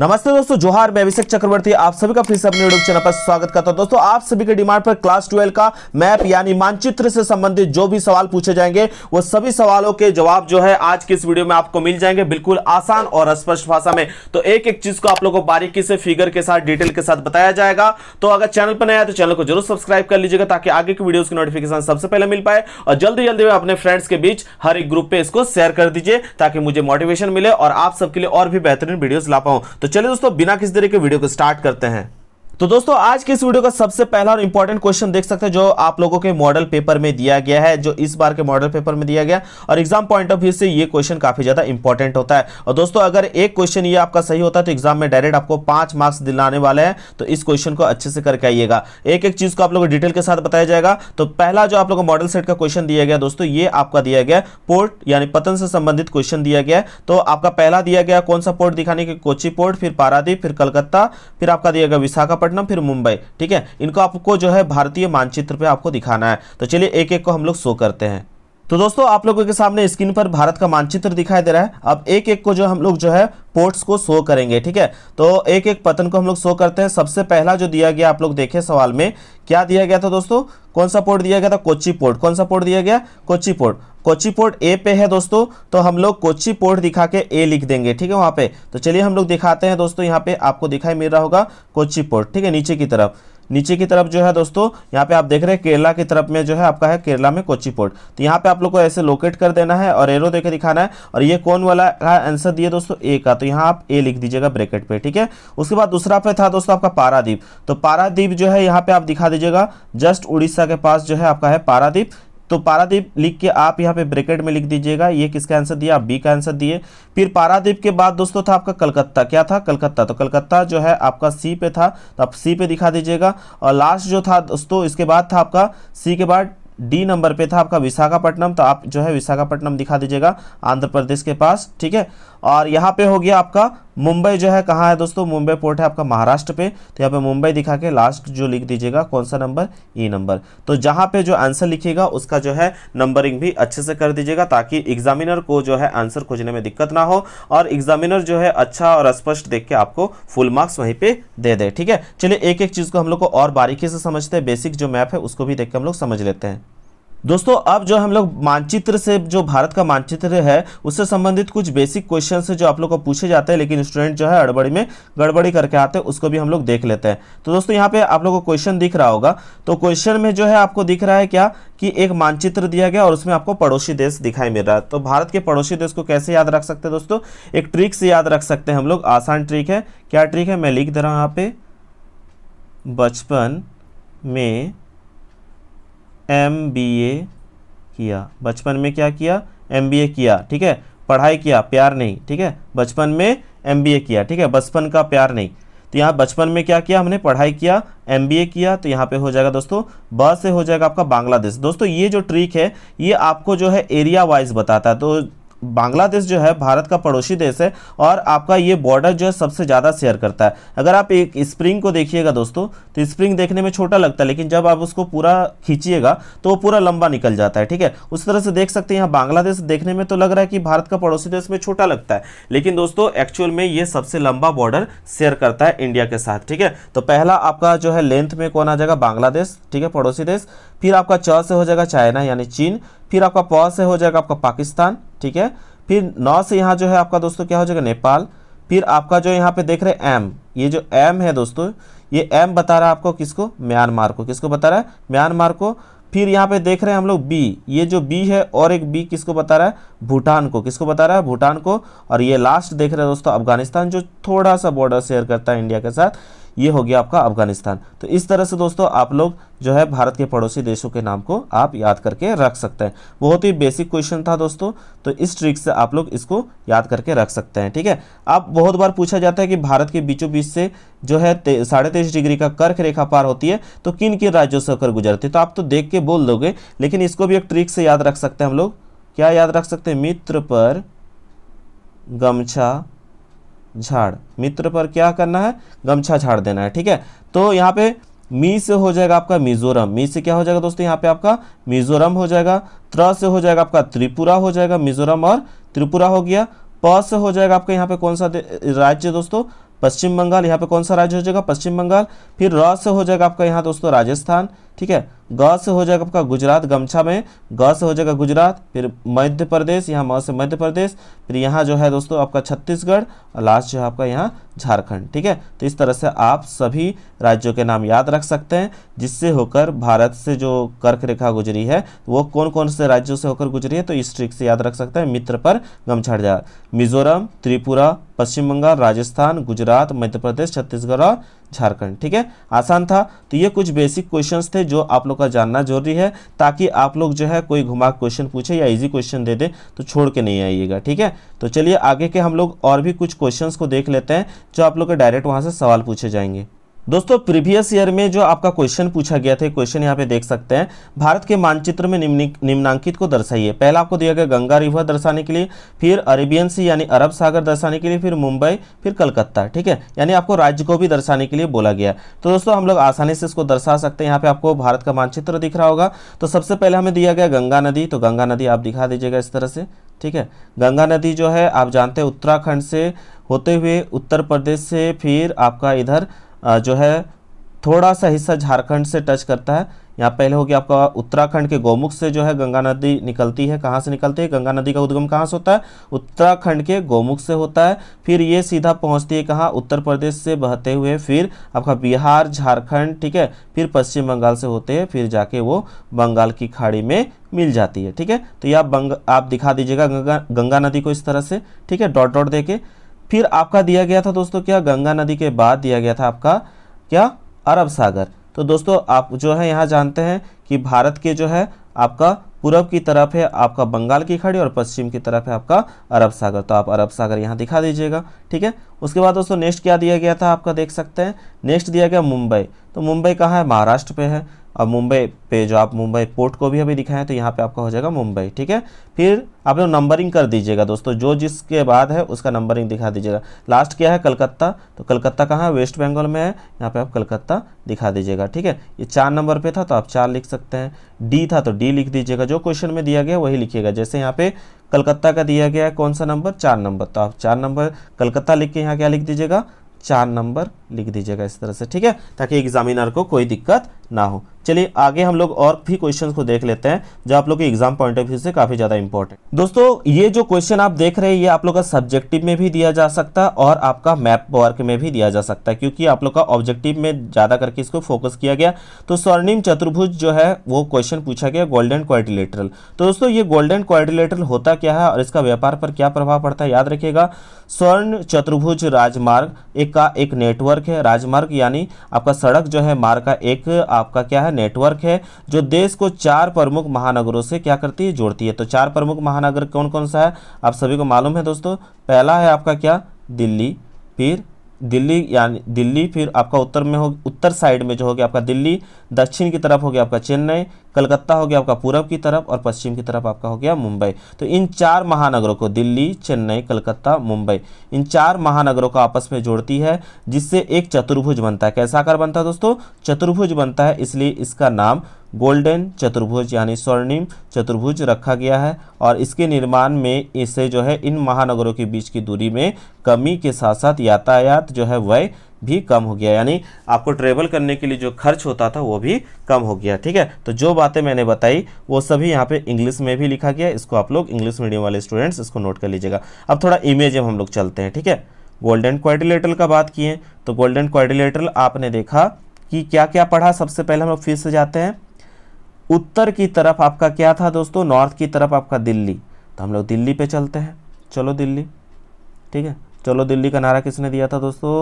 नमस्ते दोस्तों जोहार मैं अभिषेक चक्रवर्ती आप सभी का फिर से अपने यूट्यूब चैनल पर स्वागत करता हूं दोस्तों आप सभी के डिमांड पर क्लास ट्वेल्व का मैप यानी मानचित्र से संबंधित जो भी सवाल पूछे जाएंगे वो सभी सवालों के जवाब जो है आज की इस वीडियो में आपको मिल जाएंगे बिल्कुल आसान और स्पष्ट भाषा में तो एक एक चीज को आप लोगों को बारीकी से फिगर के साथ डिटेल के साथ बताया जाएगा तो अगर चैनल पर नया है तो चैनल को जरूर सब्सक्राइब कर लीजिएगा ताकि आगे की वीडियो की नोटिफिकेशन सबसे पहले मिल पाए और जल्दी जल्दी अपने फ्रेंड्स के बीच हर एक ग्रुप पे इसको शेयर कर दीजिए ताकि मुझे मोटिवेशन मिले और आप सबके लिए और भी बेहतरीन वीडियोज ला तो तो चलिए दोस्तों बिना किसी देरी के वीडियो को स्टार्ट करते हैं तो दोस्तों आज के इस वीडियो का सबसे पहला और इंपॉर्टेंट क्वेश्चन देख सकते हैं जो आप लोगों के मॉडल पेपर में दिया गया है जो इस बार के मॉडल पेपर में दिया गया और एग्जाम पॉइंट ऑफ व्यू से ये क्वेश्चन काफी ज्यादा इंपॉर्टेंट होता है और दोस्तों अगर एक क्वेश्चन ये आपका सही होता है तो एग्जाम में डायरेक्ट आपको पांच मार्क्स दिलाने वाले हैं तो इस क्वेश्चन को अच्छे से करके आइएगा एक एक चीज को आप लोगों को डिटेल के साथ बताया जाएगा तो पहला जो आप लोगों को मॉडल सेट का क्वेश्चन दिया गया दोस्तों ये आपका दिया गया पोर्ट यानी पतन से संबंधित क्वेश्चन दिया गया तो आपका पहला दिया गया कौन सा पोर्ट दिखाने के कोची पोर्ट फिर पारादीप फिर कलकत्ता फिर आपका दिया गया विशाखापट्टनम विशाखापट्टनम फिर मुंबई ठीक है इनको आपको जो है भारतीय मानचित्र पे आपको दिखाना है तो चलिए एक एक को हम लोग शो करते हैं तो दोस्तों आप लोगों के सामने स्क्रीन पर भारत का मानचित्र दिखाई दे रहा है अब एक एक को जो हम लोग जो है पोर्ट्स को शो करेंगे ठीक है तो एक एक पतन को हम लोग शो करते हैं सबसे पहला जो दिया गया आप लोग देखें सवाल में क्या दिया गया था दोस्तों कौन सा पोर्ट दिया गया था कोची पोर्ट कौन सा पोर्ट दिया गया Kochi port Kochi port A पे है दोस्तों तो हम लोग कोची पोर्ट दिखा के ए लिख देंगे ठीक है वहां पे तो चलिए हम लोग दिखाते हैं दोस्तों यहाँ पे आपको दिखाई मिल रहा होगा कोची पोर्ट ठीक है नीचे की तरफ नीचे की तरफ जो है दोस्तों यहाँ पे आप देख रहे हैं केरला की तरफ में जो है आपका है केरला में कोची पोर्ट तो यहाँ पे आप लोग को ऐसे लोकेट कर देना है और एरो देकर दिखाना है और ये कौन वाला का आंसर दिए दोस्तों ए का तो यहाँ आप ए लिख दीजिएगा ब्रैकेट पे ठीक है उसके बाद दूसरा पे था दोस्तों आपका पारादीप तो पारादीप जो है यहाँ पे आप दिखा दीजिएगा जस्ट उड़ीसा के पास जो है आपका है पारादीप तो पारादीप लिख के आप यहाँ पे ब्रैकेट में लिख दीजिएगा ये किसका आंसर दिया आप बी का आंसर दिए फिर पारादीप के बाद दोस्तों था आपका कलकत्ता क्या था कलकत्ता तो कलकत्ता जो है आपका सी पे था तो आप सी पे दिखा दीजिएगा और लास्ट जो था दोस्तों इसके बाद था आपका सी के बाद डी नंबर पे था आपका विशाखापट्टनम तो आप जो है विशाखापट्टनम दिखा दीजिएगा आंध्र प्रदेश के पास ठीक है और यहाँ पे हो गया आपका मुंबई जो है कहाँ है दोस्तों मुंबई पोर्ट है आपका महाराष्ट्र पे तो यहाँ पे मुंबई दिखा के लास्ट जो लिख दीजिएगा कौन सा नंबर ई नंबर तो जहाँ पे जो आंसर लिखिएगा उसका जो है नंबरिंग भी अच्छे से कर दीजिएगा ताकि एग्जामिनर को जो है आंसर खोजने में दिक्कत ना हो और एग्जामिनर जो है अच्छा और स्पष्ट देख के आपको फुल मार्क्स वहीं पर दे दे ठीक है चलिए एक एक चीज़ को हम लोग को और बारीकी से समझते हैं बेसिक जो मैप है उसको भी देख के हम लोग समझ लेते हैं दोस्तों अब जो हम लोग मानचित्र से जो भारत का मानचित्र है उससे संबंधित कुछ बेसिक क्वेश्चन जो आप लोग को पूछे जाते हैं लेकिन स्टूडेंट जो है अड़बड़ी में गड़बड़ी करके आते हैं उसको भी हम लोग देख लेते हैं तो दोस्तों यहाँ पे आप लोग को क्वेश्चन दिख रहा होगा तो क्वेश्चन में जो है आपको दिख रहा है क्या कि एक मानचित्र दिया गया और उसमें आपको पड़ोसी देश दिखाई मिल रहा है तो भारत के पड़ोसी देश को कैसे याद रख सकते हैं दोस्तों एक ट्रिक से याद रख सकते हैं हम लोग आसान ट्रिक है क्या ट्रिक है मैं लिख दे रहा हूँ यहाँ पे बचपन में एम किया बचपन में क्या किया एम किया ठीक है पढ़ाई किया प्यार नहीं ठीक है बचपन में एम किया ठीक है बचपन का प्यार नहीं तो यहाँ बचपन में क्या किया हमने पढ़ाई किया एम किया तो यहाँ पे हो जाएगा दोस्तों ब से हो जाएगा आपका बांग्लादेश दोस्तों ये जो ट्रिक है ये आपको जो है एरिया वाइज बताता है तो बांग्लादेश जो है भारत का पड़ोसी देश है और आपका ये बॉर्डर जो है सबसे ज़्यादा शेयर करता है अगर आप एक स्प्रिंग को देखिएगा दोस्तों तो स्प्रिंग देखने में छोटा लगता है लेकिन जब आप उसको पूरा खींचिएगा तो वो पूरा लंबा निकल जाता है ठीक है उस तरह से देख सकते हैं यहाँ बांग्लादेश देखने में तो लग रहा है कि भारत का पड़ोसी देश में छोटा लगता है लेकिन दोस्तों एक्चुअल में ये सबसे लंबा बॉर्डर शेयर करता है इंडिया के साथ ठीक है तो पहला आपका जो है लेंथ में कौन आ जाएगा बांग्लादेश ठीक है पड़ोसी देश फिर आपका चौथ से हो जाएगा चाइना यानी चीन फिर आपका प से हो जाएगा आपका पाकिस्तान ठीक है फिर नौ से यहाँ जो है आपका दोस्तों क्या हो जाएगा नेपाल फिर आपका जो यहाँ पे देख रहे हैं एम ये जो एम है दोस्तों ये एम बता रहा है आपको किसको म्यांमार को किसको बता रहा है म्यांमार को फिर यहाँ पे देख रहे हैं हम लोग बी ये जो बी है और एक बी किसको बता रहा है भूटान को किसको बता रहा है भूटान को और ये लास्ट देख रहे हैं दोस्तों अफगानिस्तान जो थोड़ा सा बॉर्डर शेयर करता है इंडिया के साथ ये हो गया आपका अफगानिस्तान तो इस तरह से दोस्तों आप लोग जो है भारत के पड़ोसी देशों के नाम को आप याद करके रख सकते हैं बहुत ही बेसिक क्वेश्चन था दोस्तों तो इस ट्रिक से आप लोग इसको याद करके रख सकते हैं ठीक है आप बहुत बार पूछा जाता है कि भारत के बीचों बीच से जो है साढ़े तेईस डिग्री का कर्क रेखा पार होती है तो किन किन राज्यों से होकर गुजरती है तो आप तो देख के बोल दोगे लेकिन इसको भी एक ट्रिक से याद रख सकते हैं हम लोग क्या याद रख सकते हैं मित्र पर गमछा झाड़ मित्र पर क्या करना है गमछा झाड़ देना है ठीक है तो यहाँ पे मी से हो जाएगा आपका मिजोरम मी से क्या हो जाएगा दोस्तों यहाँ पे आपका मिजोरम हो जाएगा त्र से हो जाएगा आपका त्रिपुरा हो जाएगा मिजोरम और त्रिपुरा हो गया प से हो जाएगा आपका यहाँ पे कौन सा राज्य दोस्तों पश्चिम बंगाल यहाँ पे कौन सा राज्य हो जाएगा पश्चिम बंगाल फिर र से हो जाएगा आपका यहाँ दोस्तों राजस्थान ठीक है ग से हो जाएगा आपका गुजरात गमछा में ग से हो जाएगा गुजरात फिर मध्य प्रदेश यहाँ म से मध्य प्रदेश फिर यहाँ जो है दोस्तों आपका छत्तीसगढ़ और लास्ट जो है आपका यहाँ झारखंड ठीक है तो इस तरह से आप सभी राज्यों के नाम याद रख सकते हैं जिससे होकर भारत से जो कर्क रेखा गुजरी है वो कौन कौन से राज्यों से होकर गुजरी है तो इस ट्रिक से याद रख सकते हैं मित्र पर गमछा मिजोरम त्रिपुरा पश्चिम बंगाल राजस्थान गुजरात मध्य प्रदेश छत्तीसगढ़ और झारखंड ठीक है आसान था तो ये कुछ बेसिक क्वेश्चन थे जो आप लोग का जानना जरूरी है ताकि आप लोग जो है कोई घुमा क्वेश्चन पूछे या इजी क्वेश्चन दे दे तो छोड़ के नहीं आइएगा ठीक है तो चलिए आगे के हम लोग और भी कुछ क्वेश्चन को देख लेते हैं जो आप लोग के डायरेक्ट वहाँ से सवाल पूछे जाएंगे दोस्तों प्रीवियस ईयर में जो आपका क्वेश्चन पूछा गया था क्वेश्चन यहाँ पे देख सकते हैं भारत के मानचित्र में निम्नांकित को दर्शाइए पहला आपको दिया गया गंगा रिवर दर्शाने के लिए फिर अरेबियन सी यानी अरब सागर दर्शाने के लिए फिर मुंबई फिर कलकत्ता ठीक है यानी आपको राज्य को भी दर्शाने के लिए बोला गया तो दोस्तों हम लोग आसानी से इसको दर्शा सकते हैं यहाँ पे आपको भारत का मानचित्र दिख रहा होगा तो सबसे पहले हमें दिया गया गंगा नदी तो गंगा नदी आप दिखा दीजिएगा इस तरह से ठीक है गंगा नदी जो है आप जानते हैं उत्तराखंड से होते हुए उत्तर प्रदेश से फिर आपका इधर जो है थोड़ा सा हिस्सा झारखंड से टच करता है यहाँ पहले हो गया आपका उत्तराखंड के गोमुख से जो है गंगा नदी निकलती है कहाँ से निकलती है गंगा नदी का उद्गम कहाँ से होता है उत्तराखंड के गोमुख से होता है फिर ये सीधा पहुँचती है कहाँ उत्तर प्रदेश से बहते हुए फिर आपका बिहार झारखंड ठीक है फिर पश्चिम बंगाल से होते हैं फिर जाके वो बंगाल की खाड़ी में मिल जाती है ठीक है तो ये आप बंग आप दिखा दीजिएगा गंगा गंगा नदी को इस तरह से ठीक है डॉट डॉट दे के फिर आपका दिया गया था दोस्तों क्या गंगा नदी के बाद दिया गया था आपका क्या अरब सागर तो दोस्तों आप जो है यहाँ जानते हैं कि भारत के जो है आपका पूर्व की तरफ है आपका बंगाल की खाड़ी और पश्चिम की तरफ है आपका अरब सागर तो आप अरब सागर यहाँ दिखा दीजिएगा ठीक है उसके बाद दोस्तों नेक्स्ट क्या दिया गया था आपका देख सकते हैं नेक्स्ट दिया गया मुंबई तो मुंबई कहाँ है महाराष्ट्र पे है अब मुंबई पे जो आप मुंबई पोर्ट को भी अभी दिखाएं तो यहाँ पे आपका हो जाएगा मुंबई ठीक है फिर आप लोग नंबरिंग कर दीजिएगा दोस्तों जो जिसके बाद है उसका नंबरिंग दिखा दीजिएगा लास्ट क्या है कलकत्ता तो कलकत्ता कहाँ है वेस्ट बंगाल में है यहाँ पे आप कलकत्ता दिखा दीजिएगा ठीक है ये चार नंबर पे था तो आप चार लिख सकते हैं डी था तो डी लिख दीजिएगा जो क्वेश्चन में दिया गया वही लिखिएगा जैसे यहाँ पे कलकत्ता का दिया गया है कौन सा नंबर चार नंबर तो आप चार नंबर कलकत्ता लिख के यहाँ क्या लिख दीजिएगा चार नंबर लिख दीजिएगा इस तरह से ठीक है ताकि एग्जामिनर को कोई दिक्कत ना हो चलिए आगे हम लोग और भी क्वेश्चंस को देख लेते हैं जो आप लोग के एग्जाम पॉइंट ऑफ व्यू से काफी ज्यादा इंपॉर्टेंट दोस्तों ये जो क्वेश्चन आप देख रहे हैं ये आप लोग का सब्जेक्टिव में भी दिया जा सकता है और आपका मैप वर्क में भी दिया जा सकता है क्योंकि आप लोग का ऑब्जेक्टिव में ज्यादा करके इसको फोकस किया गया तो स्वर्णिम चतुर्भुज जो है वो क्वेश्चन पूछा गया गोल्डन क्वारिटिलेटरल तो दोस्तों ये गोल्डन क्वारिटिलेटरल होता क्या है और इसका व्यापार पर क्या प्रभाव पड़ता है याद रखिएगा स्वर्ण चतुर्भुज राजमार्ग एक का एक नेटवर्क है राजमार्ग यानी आपका सड़क जो है मार्ग का एक आपका क्या है नेटवर्क है जो देश को चार प्रमुख महानगरों से क्या करती है जोड़ती है तो चार प्रमुख महानगर कौन कौन सा है आप सभी को मालूम है दोस्तों पहला है आपका क्या दिल्ली फिर दिल्ली यानी दिल्ली फिर आपका उत्तर में हो उत्तर साइड में जो हो गया आपका दिल्ली दक्षिण की तरफ हो गया आपका चेन्नई कलकत्ता हो गया आपका पूरब की तरफ और पश्चिम की तरफ आपका हो गया मुंबई तो इन चार महानगरों को दिल्ली चेन्नई कलकत्ता मुंबई इन चार महानगरों को आपस में जोड़ती है जिससे एक चतुर्भुज बनता है कैसा आकार बनता है दोस्तों चतुर्भुज बनता है इसलिए इसका नाम गोल्डन चतुर्भुज यानी स्वर्णिम चतुर्भुज रखा गया है और इसके निर्माण में इसे जो है इन महानगरों के बीच की दूरी में कमी के साथ साथ यातायात जो है वह भी कम हो गया यानी आपको ट्रेवल करने के लिए जो खर्च होता था वो भी कम हो गया ठीक है तो जो बातें मैंने बताई वो सभी यहाँ पे इंग्लिश में भी लिखा गया इसको आप लोग इंग्लिश मीडियम वाले स्टूडेंट्स इसको नोट कर लीजिएगा अब थोड़ा इमेज हम लोग चलते हैं ठीक है गोल्डन क्वारिलेटरल का बात किए तो गोल्डन क्वारिलेटरल आपने देखा कि क्या क्या पढ़ा सबसे पहले हम लोग फिर से जाते हैं उत्तर की तरफ आपका क्या था दोस्तों नॉर्थ की तरफ आपका दिल्ली तो हम लोग दिल्ली पे चलते हैं चलो दिल्ली ठीक है चलो दिल्ली का नारा किसने दिया था दोस्तों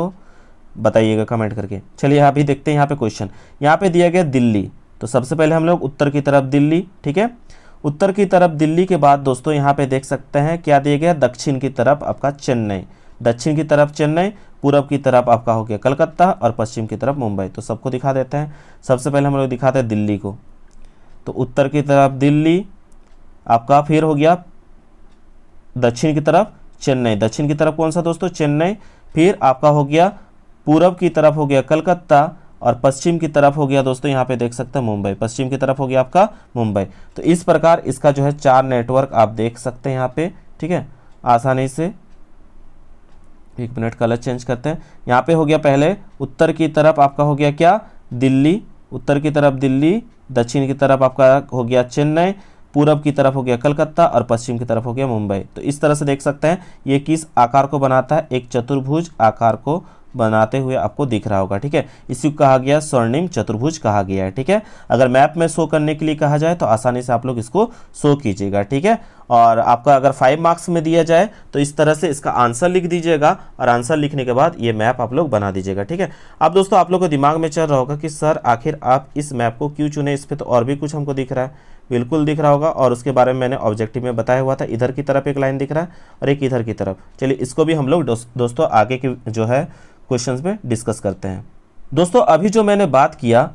बताइएगा कमेंट करके चलिए यहाँ भी देखते हैं यहाँ पे क्वेश्चन यहाँ पे दिया गया दिल्ली तो सबसे पहले हम लोग उत्तर की तरफ दिल्ली ठीक है उत्तर की तरफ दिल्ली के बाद दोस्तों यहाँ पे देख सकते हैं क्या दिया गया दक्षिण की तरफ आपका चेन्नई दक्षिण की तरफ चेन्नई पूर्व की तरफ आपका हो गया कलकत्ता और पश्चिम की तरफ मुंबई तो सबको दिखा देते हैं सबसे पहले हम लोग दिखाते हैं दिल्ली को तो उत्तर की तरफ दिल्ली आपका फिर हो गया दक्षिण की तरफ चेन्नई दक्षिण की तरफ कौन सा दोस्तों चेन्नई फिर आपका हो गया पूरब की तरफ हो गया कलकत्ता और पश्चिम की तरफ हो गया दोस्तों यहाँ पे देख सकते हैं मुंबई पश्चिम की तरफ हो गया आपका मुंबई तो इस प्रकार इसका जो है चार नेटवर्क आप देख सकते हैं यहाँ पे ठीक है आसानी से एक मिनट कलर चेंज करते हैं यहाँ पे हो गया पहले उत्तर की तरफ आपका हो गया क्या दिल्ली उत्तर की तरफ दिल्ली दक्षिण की तरफ आपका हो गया चेन्नई पूरब की तरफ हो गया कलकत्ता और पश्चिम की तरफ हो गया मुंबई तो इस तरह से देख सकते हैं ये किस आकार को बनाता है एक चतुर्भुज आकार को बनाते हुए आपको दिख रहा होगा ठीक है इसी को कहा गया स्वर्णिम चतुर्भुज कहा गया है ठीक है अगर मैप में शो करने के लिए कहा जाए तो आसानी से आप लोग इसको शो कीजिएगा ठीक है और आपका अगर फाइव मार्क्स में दिया जाए तो इस तरह से इसका आंसर लिख दीजिएगा और आंसर लिखने के बाद ये मैप आप लोग बना दीजिएगा ठीक है अब दोस्तों आप लोग को दिमाग में चल रहा होगा कि सर आखिर आप इस मैप को क्यों चुने इस पर तो और भी कुछ हमको दिख रहा है बिल्कुल दिख रहा होगा और उसके बारे में मैंने ऑब्जेक्टिव में बताया हुआ था इधर की तरफ एक लाइन दिख रहा है और एक इधर की तरफ चलिए इसको भी हम लोग दोस्तों आगे की जो है क्वेश्चंस में डिस्कस करते हैं दोस्तों अभी जो मैंने बात किया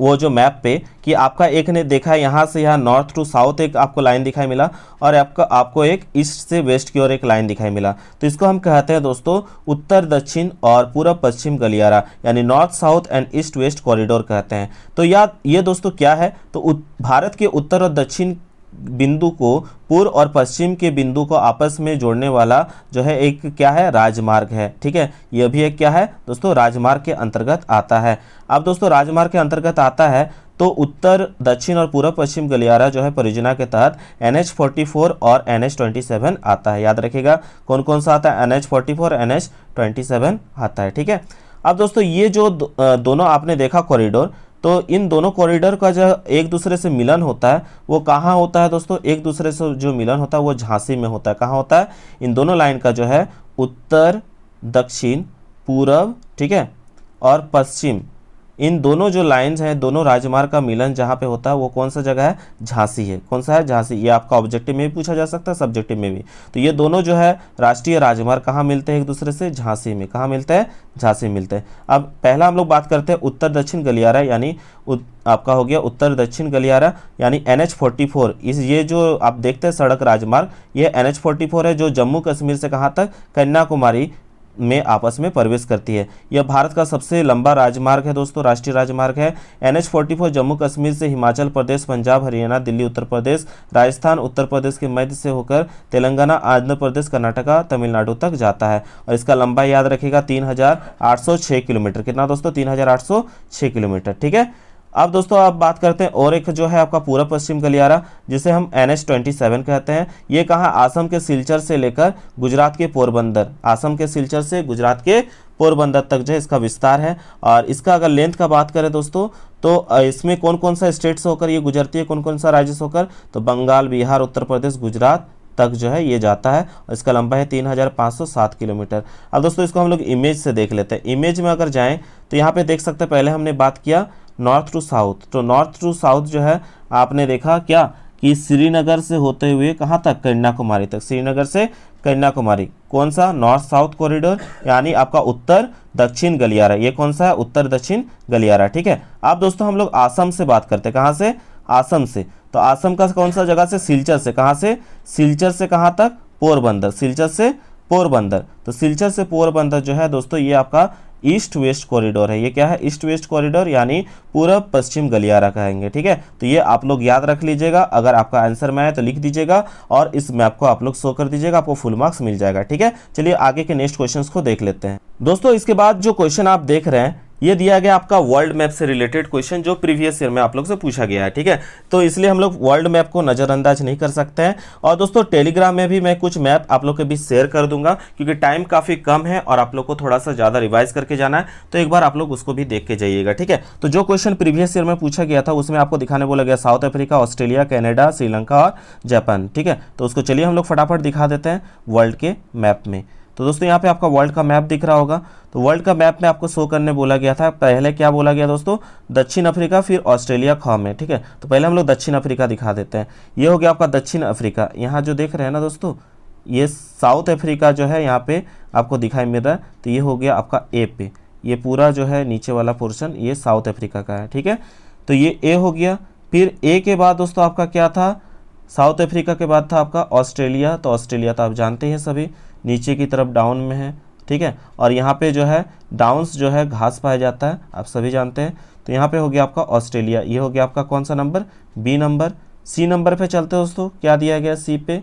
वो जो मैप पे कि आपका एक ने देखा यहाँ से यहाँ नॉर्थ टू साउथ एक आपको लाइन दिखाई मिला और आपका आपको एक ईस्ट से वेस्ट की ओर एक लाइन दिखाई मिला तो इसको हम कहते हैं दोस्तों उत्तर दक्षिण और पूरा पश्चिम गलियारा यानी north south and east west corridor कहते हैं तो या ये दोस्तों क्या है तो भारत के उत्तर और दक्षिण बिंदु को पूर्व और पश्चिम के बिंदु को आपस में जोड़ने वाला जो है एक क्या है राजमार्ग है ठीक है यह भी एक क्या है दोस्तों राजमार्ग के अंतर्गत आता है अब दोस्तों राजमार्ग के अंतर्गत आता है तो उत्तर दक्षिण और पूर्व पश्चिम गलियारा जो है परियोजना के तहत एन एच फोर्टी फोर और एन एच ट्वेंटी सेवन आता है याद रखिएगा कौन कौन सा आता है N H forty four N H twenty seven आता है ठीक है अब दोस्तों ये जो दोनों आपने देखा कॉरिडोर तो इन दोनों कॉरिडोर का जो एक दूसरे से मिलन होता है वो कहाँ होता है दोस्तों एक दूसरे से जो मिलन होता है वो झांसी में होता है कहाँ होता है इन दोनों लाइन का जो है उत्तर दक्षिण पूर्व ठीक है और पश्चिम इन दोनों जो लाइंस हैं दोनों राजमार्ग का मिलन जहाँ पे होता है वो कौन सा जगह है झांसी है कौन सा है झांसी ये आपका ऑब्जेक्टिव में भी पूछा जा सकता है सब्जेक्टिव में भी तो ये दोनों जो है राष्ट्रीय राजमार्ग कहाँ मिलते हैं एक दूसरे से झांसी में कहाँ मिलते हैं झांसी मिलते हैं अब पहला हम लोग बात करते हैं उत्तर दक्षिण गलियारा यानी आपका हो गया उत्तर दक्षिण गलियारा यानी एन एच फोर्टी फोर इस ये जो आप देखते हैं सड़क राजमार्ग ये एन एच फोर्टी फोर है जो जम्मू कश्मीर से कहाँ तक कन्याकुमारी में आपस में प्रवेश करती है यह भारत का सबसे लंबा राजमार्ग है दोस्तों राष्ट्रीय राजमार्ग है एन एच जम्मू कश्मीर से हिमाचल प्रदेश पंजाब हरियाणा दिल्ली उत्तर प्रदेश राजस्थान उत्तर प्रदेश के मध्य से होकर तेलंगाना आंध्र प्रदेश कर्नाटका तमिलनाडु तक जाता है और इसका लंबा याद रखेगा तीन किलोमीटर कितना दोस्तों तीन किलोमीटर ठीक है अब दोस्तों आप बात करते हैं और एक जो है आपका पूरा पश्चिम गलियारा जिसे हम एन एच ट्वेंटी सेवन कहते हैं ये कहाँ आसम के सिलचर से लेकर गुजरात के पोरबंदर आसम के सिलचर से गुजरात के पोरबंदर तक जो है इसका विस्तार है और इसका अगर लेंथ का बात करें दोस्तों तो इसमें कौन कौन सा स्टेट से होकर ये गुजरती है कौन कौन सा राज्य से होकर तो बंगाल बिहार उत्तर प्रदेश गुजरात तक जो है ये जाता है और इसका लंबा है 3507 किलोमीटर अब दोस्तों इसको हम लोग इमेज से देख लेते हैं इमेज में अगर जाएं तो यहाँ पे देख सकते हैं पहले हमने बात किया नॉर्थ टू साउथ तो नॉर्थ टू साउथ जो है आपने देखा क्या कि श्रीनगर से होते हुए कहाँ तक कन्याकुमारी तक श्रीनगर से कन्याकुमारी कौन सा नॉर्थ साउथ कॉरिडोर यानी आपका उत्तर दक्षिण गलियारा ये कौन सा है उत्तर दक्षिण गलियारा ठीक है अब दोस्तों हम लोग आसम से बात करते हैं कहाँ से आसम से तो आसम का कौन सा जगह से सिलचर से कहाँ से सिलचर से कहाँ तक पोरबंदर सिलचर से पोरबंदर तो सिलचर से पोरबंदर जो है दोस्तों ये आपका ईस्ट वेस्ट कॉरिडोर है ये क्या है ईस्ट वेस्ट कॉरिडोर यानी पूरा पश्चिम गलियारा कहेंगे ठीक है तो ये आप लोग याद रख लीजिएगा अगर आपका आंसर में आए तो लिख दीजिएगा और इस मैप को आप लोग शो कर दीजिएगा आपको फुल मार्क्स मिल जाएगा ठीक है चलिए आगे के नेक्स्ट क्वेश्चन को देख लेते हैं दोस्तों इसके बाद जो क्वेश्चन आप देख रहे हैं ये दिया गया आपका वर्ल्ड मैप से रिलेटेड क्वेश्चन जो प्रीवियस ईयर में आप लोग से पूछा गया है ठीक है तो इसलिए हम लोग वर्ल्ड मैप को नज़रअंदाज नहीं कर सकते हैं और दोस्तों टेलीग्राम में भी मैं कुछ मैप आप लोग के बीच शेयर कर दूंगा क्योंकि टाइम काफ़ी कम है और आप लोग को थोड़ा सा ज़्यादा रिवाइज करके जाना है तो एक बार आप लोग उसको भी देख के जाइएगा ठीक है तो जो क्वेश्चन प्रीवियस ईयर में पूछा गया था उसमें आपको दिखाने बोला गया South Africa Australia Canada Sri Lanka और जापान ठीक है तो उसको चलिए हम लोग फटाफट दिखा देते हैं वर्ल्ड के मैप में तो दोस्तों यहाँ पे आपका वर्ल्ड का मैप दिख रहा होगा तो वर्ल्ड का मैप में आपको शो करने बोला गया था पहले क्या बोला गया दोस्तों दक्षिण अफ्रीका फिर ऑस्ट्रेलिया खाम में ठीक है तो पहले हम लोग दक्षिण अफ्रीका दिखा देते हैं ये हो गया आपका दक्षिण अफ्रीका यहाँ जो देख रहे हैं ना दोस्तों ये साउथ अफ्रीका जो है यहाँ पे आपको दिखाई मिल रहा है तो ये हो गया आपका ए पे ये पूरा जो है नीचे वाला पोर्शन ये साउथ अफ्रीका का है ठीक है तो ये ए हो गया फिर ए के बाद दोस्तों आपका क्या था साउथ अफ्रीका के बाद था आपका ऑस्ट्रेलिया तो ऑस्ट्रेलिया तो आप जानते हैं सभी नीचे की तरफ डाउन में है ठीक है और यहाँ पे जो है डाउन्स जो है घास पाया जाता है आप सभी जानते हैं तो यहाँ पे हो गया आपका ऑस्ट्रेलिया ये हो गया आपका कौन सा number B number C number पे चलते हैं दोस्तों क्या दिया गया सी पे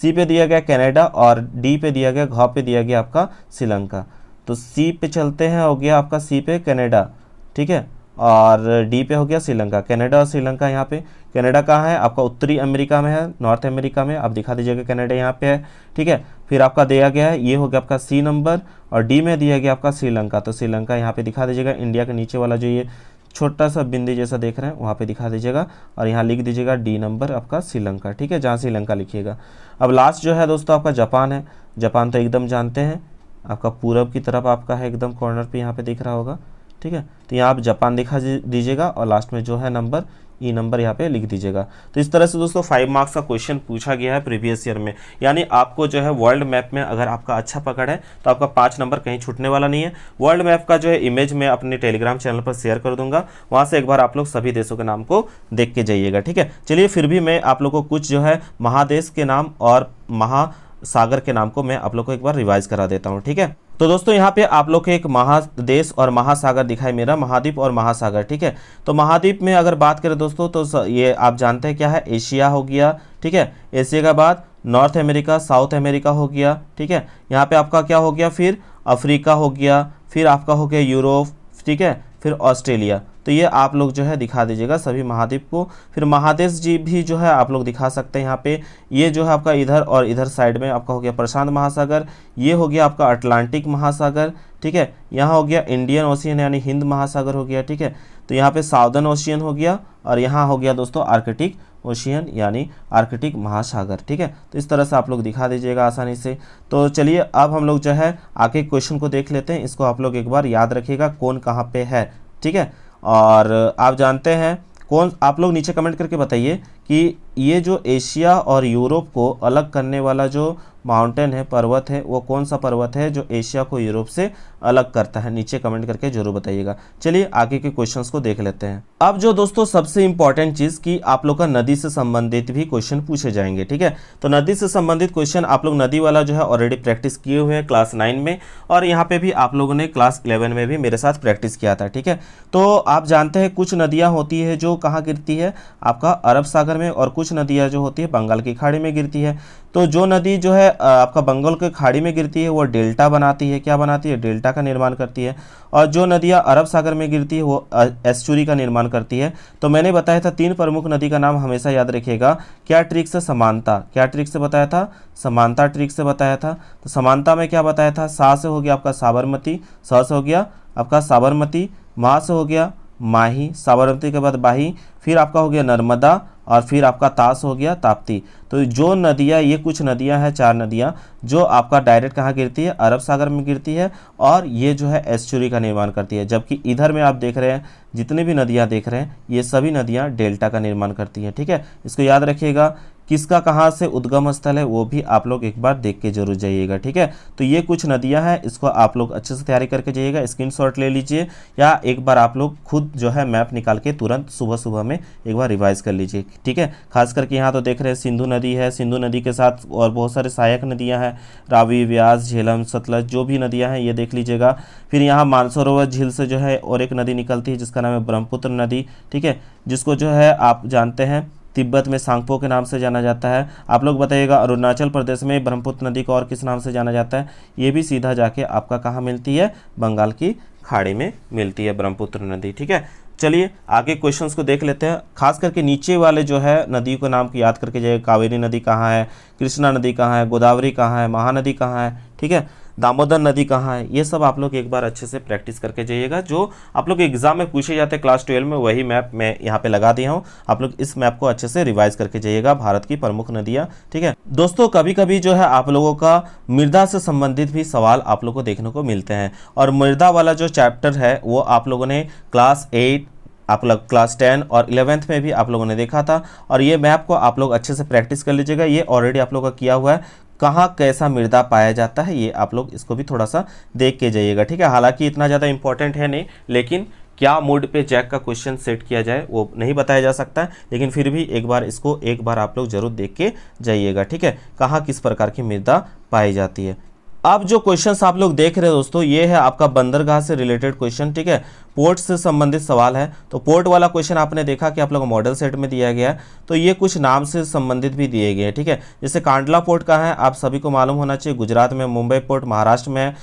सी पे दिया गया कनाडा और डी पे दिया गया घ पे दिया गया आपका श्रीलंका तो सी पे चलते हैं हो गया आपका सी पे कनाडा ठीक है और डी पे हो गया श्रीलंका कनाडा और श्रीलंका यहाँ पे कनाडा कहाँ है आपका उत्तरी अमेरिका में है नॉर्थ अमेरिका में आप दिखा दीजिएगा कनाडा यहाँ पे है ठीक है फिर आपका दिया गया है ये हो गया आपका सी नंबर और डी में दिया गया आपका श्रीलंका तो श्रीलंका यहाँ पे दिखा दीजिएगा इंडिया के नीचे वाला जो ये छोटा सा बिंदी जैसा देख रहे हैं वहाँ पे दिखा दीजिएगा और यहाँ लिख दीजिएगा डी नंबर आपका श्रीलंका ठीक है जहाँ श्रीलंका लिखिएगा अब लास्ट जो है दोस्तों आपका जापान है जापान तो एकदम जानते हैं आपका पूरब की तरफ आपका है एकदम कॉर्नर पे यहाँ पे दिख रहा होगा ठीक है तो यहाँ आप जापान दिखा दीजिएगा और लास्ट में जो है नंबर ई नंबर यहाँ पे लिख दीजिएगा तो इस तरह से दोस्तों फाइव मार्क्स का क्वेश्चन पूछा गया है प्रीवियस ईयर में यानी आपको जो है वर्ल्ड मैप में अगर आपका अच्छा पकड़ है तो आपका पाँच नंबर कहीं छूटने वाला नहीं है वर्ल्ड मैप का जो है इमेज मैं अपने टेलीग्राम चैनल पर शेयर कर दूंगा वहाँ से एक बार आप लोग सभी देशों के नाम को देख के जाइएगा ठीक है चलिए फिर भी मैं आप लोग को कुछ जो है महादेश के नाम और महासागर के नाम को मैं आप लोग को एक बार रिवाइज करा देता हूँ ठीक है तो दोस्तों यहाँ पे आप लोग के एक महादेश और महासागर दिखाई मेरा महाद्वीप और महासागर ठीक है तो महाद्वीप में अगर बात करें दोस्तों तो ये आप जानते हैं क्या है एशिया हो गया ठीक है एशिया का बाद नॉर्थ अमेरिका साउथ अमेरिका हो गया ठीक है यहाँ पे आपका क्या हो गया फिर अफ्रीका हो गया फिर आपका हो गया यूरोप ठीक है फिर ऑस्ट्रेलिया तो ये आप लोग जो है दिखा दीजिएगा सभी महाद्वीप को फिर महादेश जी भी जो है आप लोग दिखा सकते हैं यहाँ पे ये जो है आपका इधर और इधर साइड में आपका हो गया प्रशांत महासागर ये हो गया आपका अटलांटिक महासागर ठीक है यहाँ हो गया इंडियन ओशियन यानी हिंद महासागर हो गया ठीक है तो यहाँ पे साउदर्न ओशियन हो गया और यहाँ हो गया दोस्तों आर्कटिक ओशियन यानी आर्कटिक महासागर ठीक है तो इस तरह से आप लोग दिखा दीजिएगा आसानी से तो चलिए अब हम लोग जो है आगे क्वेश्चन को देख लेते हैं इसको आप लोग एक बार याद रखिएगा कौन कहाँ पे है ठीक है और आप जानते हैं कौन आप लोग नीचे कमेंट करके बताइए कि ये जो एशिया और यूरोप को अलग करने वाला जो माउंटेन है पर्वत है वो कौन सा पर्वत है जो एशिया को यूरोप से अलग करता है नीचे कमेंट करके जरूर बताइएगा चलिए आगे के क्वेश्चंस को देख लेते हैं अब जो दोस्तों सबसे इंपॉर्टेंट चीज़ कि आप लोग का नदी से संबंधित भी क्वेश्चन पूछे जाएंगे ठीक है तो नदी से संबंधित क्वेश्चन आप लोग नदी वाला जो है ऑलरेडी प्रैक्टिस किए हुए हैं क्लास नाइन में और यहाँ पे भी आप लोगों ने क्लास इलेवन में भी मेरे साथ प्रैक्टिस किया था ठीक है तो आप जानते हैं कुछ नदियां होती है जो कहाँ गिरती है आपका अरब सागर में और कुछ नदियां जो होती है बंगाल की खाड़ी में गिरती है तो जो नदी जो है आपका बंगाल की खाड़ी में गिरती है वो डेल्टा बनाती है क्या बनाती है डेल्टा डेल्टा का निर्माण करती है और जो नदियाँ अरब सागर में गिरती है वो एस्चुरी का निर्माण करती है तो मैंने बताया था तीन प्रमुख नदी का नाम हमेशा याद रखिएगा क्या ट्रिक से समानता क्या ट्रिक से बताया था समानता ट्रिक से बताया था तो समानता में क्या बताया था सा से हो गया आपका साबरमती स से हो गया आपका साबरमती माँ से हो गया माही साबरमती के बाद बाही फिर आपका हो गया नर्मदा और फिर आपका ताश हो गया ताप्ती तो जो नदियाँ ये कुछ नदियाँ हैं चार नदियाँ जो आपका डायरेक्ट कहाँ गिरती है अरब सागर में गिरती है और ये जो है एस्चुरी का निर्माण करती है जबकि इधर में आप देख रहे हैं जितने भी नदियाँ देख रहे हैं ये सभी नदियाँ डेल्टा का निर्माण करती हैं ठीक है इसको याद रखिएगा किसका कहाँ से उद्गम स्थल है वो भी आप लोग एक बार देख के जरूर जाइएगा ठीक है तो ये कुछ नदियाँ हैं इसको आप लोग अच्छे से तैयारी करके जाइएगा स्क्रीन ले लीजिए या एक बार आप लोग खुद जो है मैप निकाल के तुरंत सुबह सुबह में एक बार रिवाइज कर लीजिए ठीक है खास करके यहाँ तो देख रहे हैं सिंधु नदी है सिंधु नदी के साथ और बहुत सारे सहायक नदियाँ हैं रावी व्यास झेलम सतलज जो भी नदियाँ हैं ये देख लीजिएगा फिर यहाँ मानसरोवर झील से जो है और एक नदी निकलती है जिसका नाम है ब्रह्मपुत्र नदी ठीक है जिसको जो है आप जानते हैं तिब्बत में सांगपो के नाम से जाना जाता है आप लोग बताइएगा अरुणाचल प्रदेश में ब्रह्मपुत्र नदी को और किस नाम से जाना जाता है ये भी सीधा जाके आपका कहाँ मिलती है बंगाल की खाड़ी में मिलती है ब्रह्मपुत्र नदी ठीक है चलिए आगे क्वेश्चंस को देख लेते हैं खास करके नीचे वाले जो है नदियों के नाम याद करके जाइए कावेरी नदी कहाँ है कृष्णा नदी कहाँ है गोदावरी कहाँ है महानदी कहाँ है ठीक है दामोदर नदी कहाँ है ये सब आप लोग एक बार अच्छे से प्रैक्टिस करके जाइएगा जो आप लोग एग्जाम में पूछे जाते हैं क्लास ट्वेल्व में वही मैप मैं यहाँ पे लगा दिया हूँ आप लोग इस मैप को अच्छे से रिवाइज करके जाइएगा भारत की प्रमुख नदियाँ ठीक है दोस्तों कभी कभी जो है आप लोगों का मृदा से संबंधित भी सवाल आप लोग को देखने को मिलते हैं और मृदा वाला जो चैप्टर है वो आप लोगों ने क्लास एट आप लोग क्लास टेन और इलेवेंथ में भी आप लोगों ने देखा था और ये मैप को आप लोग अच्छे से प्रैक्टिस कर लीजिएगा ये ऑलरेडी आप लोगों का किया हुआ है कहाँ कैसा मृदा पाया जाता है ये आप लोग इसको भी थोड़ा सा देख के जाइएगा ठीक है हालांकि इतना ज़्यादा इंपॉर्टेंट है नहीं लेकिन क्या मूड पे जैक का क्वेश्चन सेट किया जाए वो नहीं बताया जा सकता है लेकिन फिर भी एक बार इसको एक बार आप लोग जरूर देख के जाइएगा ठीक है कहाँ किस प्रकार की मृदा पाई जाती है अब जो क्वेश्चंस आप लोग देख रहे हैं दोस्तों ये है आपका बंदरगाह से रिलेटेड क्वेश्चन ठीक है पोर्ट से संबंधित सवाल है तो पोर्ट वाला क्वेश्चन आपने देखा कि आप लोग मॉडल सेट में दिया गया है तो ये कुछ नाम से संबंधित भी दिए गए हैं ठीक है जैसे कांडला पोर्ट का है आप सभी को मालूम होना चाहिए गुजरात में मुंबई पोर्ट महाराष्ट्र में है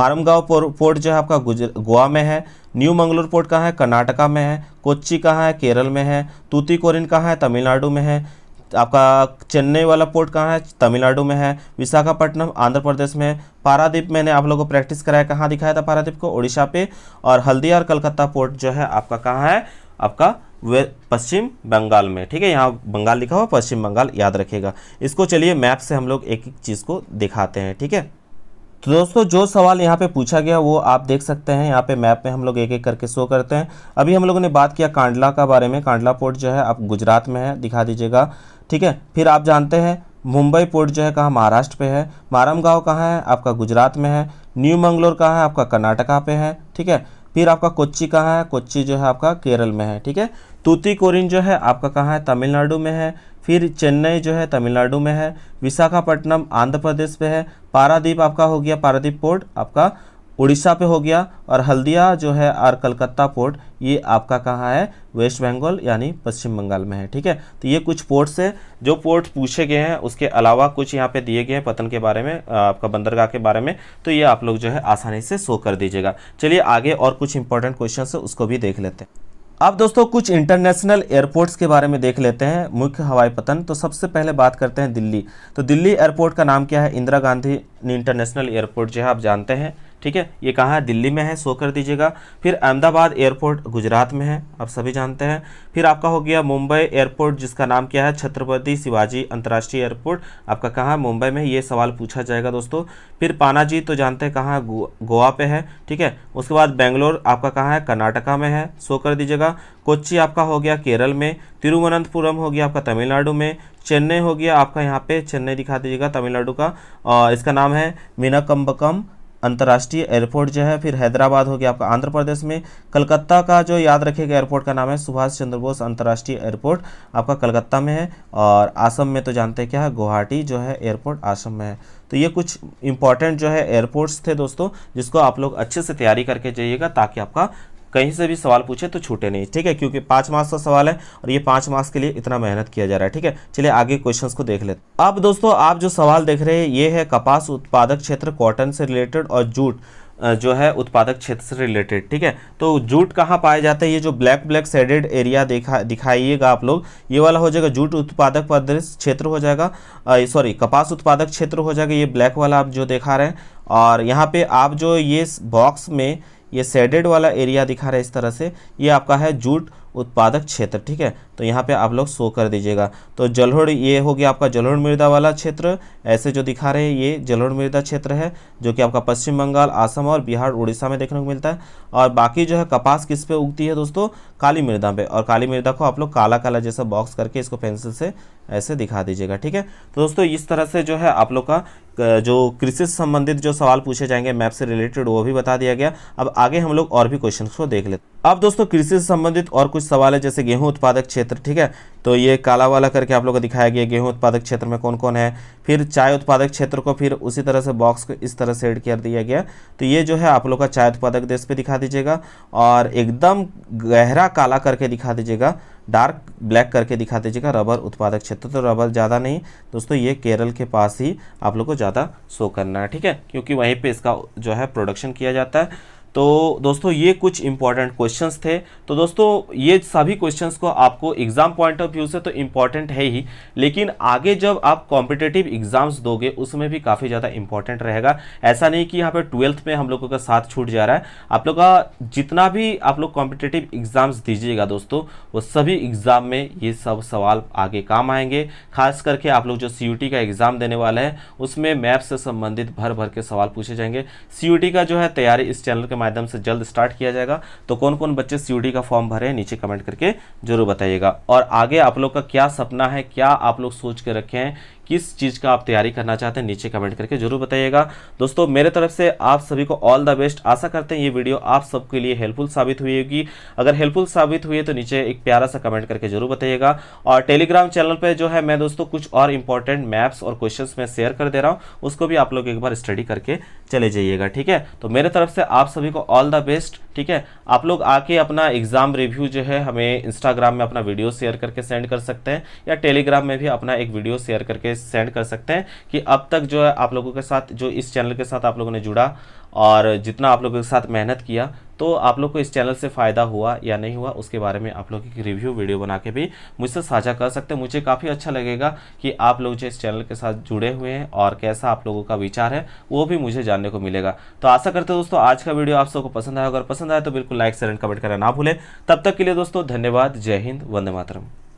मारमगांव पोर्ट जो है आपका गोवा में है न्यू मंगलोर पोर्ट कहाँ है कर्नाटका में है कोच्ची कहाँ है केरल में है तूती कोरिन है तमिलनाडु में है आपका चेन्नई वाला पोर्ट कहाँ है तमिलनाडु में है विशाखापट्टनम आंध्र प्रदेश में पारादीप मैंने आप लोगों को प्रैक्टिस कराया कहाँ दिखाया था पारादीप को उड़ीसा पे और हल्दिया और कलकत्ता पोर्ट जो है आपका कहाँ है आपका वे पश्चिम बंगाल में ठीक है यहाँ बंगाल लिखा हुआ पश्चिम बंगाल याद रखेगा इसको चलिए मैप से हम लोग एक एक चीज़ को दिखाते हैं ठीक है तो दोस्तों जो सवाल यहाँ पे पूछा गया वो आप देख सकते हैं यहाँ पे मैप में हम लोग एक एक करके शो करते हैं अभी हम लोगों ने बात किया कांडला का बारे में कांडला पोर्ट जो है आप गुजरात में है दिखा दीजिएगा ठीक है फिर आप जानते हैं मुंबई पोर्ट जो है कहाँ महाराष्ट्र पे है मारमगांव कहाँ है आपका गुजरात में है न्यू मंगलोर कहाँ है आपका कर्नाटका पे है ठीक है फिर आपका कोच्ची कहाँ है कोच्ची जो है आपका केरल में है ठीक है तूतीकोरिन जो है आपका कहाँ है तमिलनाडु में है फिर चेन्नई जो है तमिलनाडु में है विशाखापट्टनम आंध्र प्रदेश पे है पारादीप आपका हो गया पारादीप पोर्ट आपका उड़ीसा पे हो गया और हल्दिया जो है और कलकत्ता पोर्ट ये आपका कहाँ है वेस्ट बंगाल यानी पश्चिम बंगाल में है ठीक है तो ये कुछ पोर्ट्स है जो पोर्ट पूछे गए हैं उसके अलावा कुछ यहाँ पे दिए गए हैं पतन के बारे में आपका बंदरगाह के बारे में तो ये आप लोग जो है आसानी से शो कर दीजिएगा चलिए आगे और कुछ इंपॉर्टेंट क्वेश्चन है उसको भी देख लेते हैं अब दोस्तों कुछ इंटरनेशनल एयरपोर्ट्स के बारे में देख लेते हैं मुख्य हवाई पतन तो सबसे पहले बात करते हैं दिल्ली तो दिल्ली एयरपोर्ट का नाम क्या है इंदिरा गांधी इंटरनेशनल एयरपोर्ट जो है हाँ, आप जानते हैं ठीक है ये कहाँ है दिल्ली में है शो कर दीजिएगा फिर अहमदाबाद एयरपोर्ट गुजरात में है आप सभी जानते हैं फिर आपका हो गया मुंबई एयरपोर्ट जिसका नाम क्या है छत्रपति शिवाजी अंतर्राष्ट्रीय एयरपोर्ट आपका कहाँ है मुंबई में ये सवाल पूछा जाएगा दोस्तों फिर पानाजी तो जानते हैं कहाँ है गोवा पे है ठीक है उसके बाद बेंगलोर आपका कहाँ है कर्नाटका में है शो कर दीजिएगा कोच्चि आपका हो गया केरल में तिरुवनंतपुरम हो गया आपका तमिलनाडु में चेन्नई हो गया आपका यहाँ पे चेन्नई दिखा दीजिएगा तमिलनाडु का इसका नाम है मीनाकम्बकम अंतर्राष्ट्रीय एयरपोर्ट जो है फिर हैदराबाद हो गया आपका आंध्र प्रदेश में कलकत्ता का जो याद रखेगा एयरपोर्ट का नाम है सुभाष चंद्र बोस अंतर्राष्ट्रीय एयरपोर्ट आपका कलकत्ता में है और आसम में तो जानते हैं क्या है गुवाहाटी जो है एयरपोर्ट आसम में है तो ये कुछ इंपॉर्टेंट जो है एयरपोर्ट्स थे दोस्तों जिसको आप लोग अच्छे से तैयारी करके जाइएगा ताकि आपका कहीं से भी सवाल पूछे तो छूटे नहीं ठीक है क्योंकि पांच मार्क्स का सवाल है और ये पांच मार्क्स के लिए इतना मेहनत किया जा रहा है ठीक है चलिए आगे क्वेश्चन को देख लेते अब दोस्तों आप जो सवाल देख रहे हैं ये है कपास उत्पादक क्षेत्र कॉटन से रिलेटेड और जूट जो है उत्पादक क्षेत्र से रिलेटेड ठीक है तो जूट कहाँ पाया जाता है ये जो ब्लैक ब्लैक सेडेड एरिया देखा दिखाइएगा आप लोग ये वाला हो जाएगा जूट उत्पादक क्षेत्र हो जाएगा सॉरी कपास उत्पादक क्षेत्र हो जाएगा ये ब्लैक वाला आप जो देखा रहे हैं और यहाँ पे आप जो ये बॉक्स में ये सेडेड वाला एरिया दिखा रहा है इस तरह से ये आपका है जूट उत्पादक क्षेत्र ठीक है तो यहाँ पे आप लोग शो कर दीजिएगा तो जलोड़ ये हो गया आपका जलोड़ मृदा वाला क्षेत्र ऐसे जो दिखा रहे हैं ये जलोड़ मृदा क्षेत्र है जो कि आपका पश्चिम बंगाल आसम और बिहार उड़ीसा में देखने को मिलता है और बाकी जो है कपास किस पे उगती है दोस्तों काली मृदा पे और काली मृदा को आप लोग काला काला जैसा बॉक्स करके इसको पेंसिल से ऐसे दिखा दीजिएगा ठीक है तो दोस्तों इस तरह से जो है आप लोग का जो कृषि से संबंधित जो सवाल पूछे जाएंगे मैप से रिलेटेड वो भी बता दिया गया अब आगे हम लोग और भी क्वेश्चन को देख लेते अब दोस्तों कृषि से संबंधित और कुछ सवाल है जैसे गेहूं उत्पादक क्षेत्र ठीक है तो ये काला वाला करके आप लोग को दिखाया गया गेहूं उत्पादक क्षेत्र में कौन कौन है फिर चाय उत्पादक क्षेत्र को फिर उसी तरह से बॉक्स को इस तरह से एड कर दिया गया तो ये जो है आप लोग का चाय उत्पादक देश पर दिखा दीजिएगा और एकदम गहरा काला करके दिखा दीजिएगा डार्क ब्लैक करके दिखा दीजिएगा रबर उत्पादक क्षेत्र तो रबर ज़्यादा नहीं दोस्तों ये केरल के पास ही आप लोग को ज़्यादा शो करना है ठीक है क्योंकि वहीं पर इसका जो है प्रोडक्शन किया जाता है तो दोस्तों ये कुछ इंपॉर्टेंट क्वेश्चंस थे तो दोस्तों ये सभी क्वेश्चंस को आपको एग्ज़ाम पॉइंट ऑफ व्यू से तो इम्पॉर्टेंट है ही लेकिन आगे जब आप कॉम्पिटेटिव एग्ज़ाम्स दोगे उसमें भी काफ़ी ज़्यादा इंपॉर्टेंट रहेगा ऐसा नहीं कि यहाँ पर ट्वेल्थ में हम लोगों का साथ छूट जा रहा है आप लोग का जितना भी आप लोग कॉम्पिटेटिव एग्ज़ाम्स दीजिएगा दोस्तों वो सभी एग्ज़ाम में ये सब सवाल आगे काम आएंगे खास करके आप लोग जो सी का एग्ज़ाम देने वाला है उसमें मैप से संबंधित भर भर के सवाल पूछे जाएंगे सी का जो है तैयारी इस चैनल के माध्यम से जल्द स्टार्ट किया जाएगा तो कौन कौन बच्चे सी का फॉर्म भरे हैं नीचे कमेंट करके जरूर बताइएगा और आगे आप लोग का क्या सपना है क्या आप लोग सोच के रखे हैं किस चीज़ का आप तैयारी करना चाहते हैं नीचे कमेंट करके जरूर बताइएगा दोस्तों मेरे तरफ से आप सभी को ऑल द बेस्ट आशा करते हैं ये वीडियो आप सबके लिए हेल्पफुल साबित हुई होगी अगर हेल्पफुल साबित हुई है तो नीचे एक प्यारा सा कमेंट करके जरूर बताइएगा और टेलीग्राम चैनल पर जो है मैं दोस्तों कुछ और इंपॉर्टेंट मैप्स और क्वेश्चन मैं शेयर कर दे रहा हूँ उसको भी आप लोग एक बार स्टडी करके चले जाइएगा ठीक है तो मेरे तरफ से आप सभी को ऑल द बेस्ट ठीक है आप लोग आके अपना एग्जाम रिव्यू जो है हमें इंस्टाग्राम में अपना वीडियो शेयर करके सेंड कर सकते हैं या टेलीग्राम में भी अपना एक वीडियो शेयर करके सेंड कर सकते हैं कि अब तक जो है आप लोगों के साथ जो इस चैनल के साथ आप लोगों ने जुड़ा और जितना आप लोगों के साथ मेहनत किया तो आप लोग को इस चैनल से फ़ायदा हुआ या नहीं हुआ उसके बारे में आप लोग एक रिव्यू वीडियो बना के भी मुझसे साझा कर सकते हैं मुझे काफ़ी अच्छा लगेगा कि आप लोग जो इस चैनल के साथ जुड़े हुए हैं और कैसा आप लोगों का विचार है वो भी मुझे जानने को मिलेगा तो आशा करते हैं दोस्तों आज का वीडियो आप सबको पसंद आया अगर पसंद आया तो बिल्कुल लाइक शेयर एंड कमेंट करना ना भूलें तब तक के लिए दोस्तों धन्यवाद जय हिंद वंदे मातरम